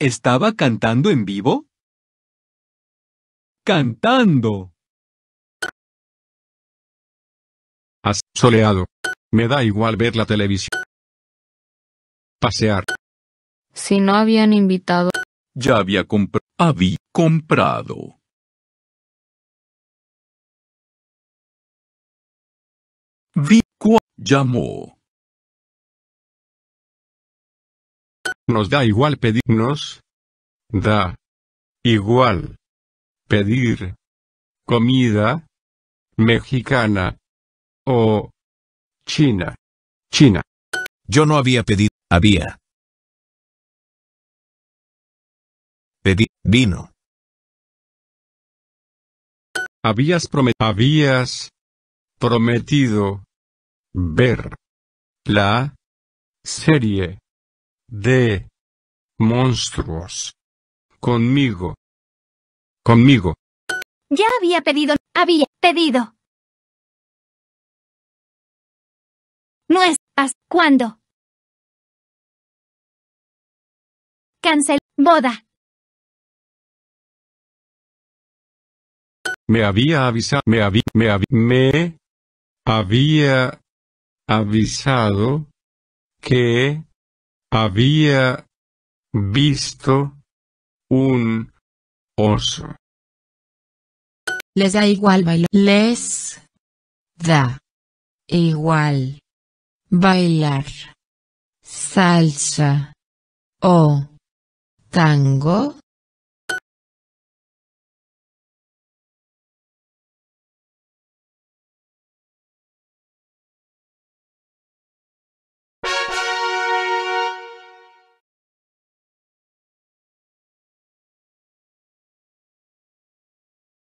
¿Estaba cantando en vivo? Cantando. Has soleado. Me da igual ver la televisión. Pasear. Si no habían invitado. Ya había, comprado. Habí... comprado. Vi llamó. Nos da igual pedirnos. Da. Igual. Pedir. Comida. Mexicana. O. China. China. Yo no había pedido. Había. Pedí. Vino. Habías, habías prometido ver la serie de monstruos. Conmigo. Conmigo. Ya había pedido, había pedido. No es, cuándo? Cancel, boda. Me había avisado, me había, me había, me había avisado que había visto un oso. Les da igual bailar. Les da igual bailar salsa o tango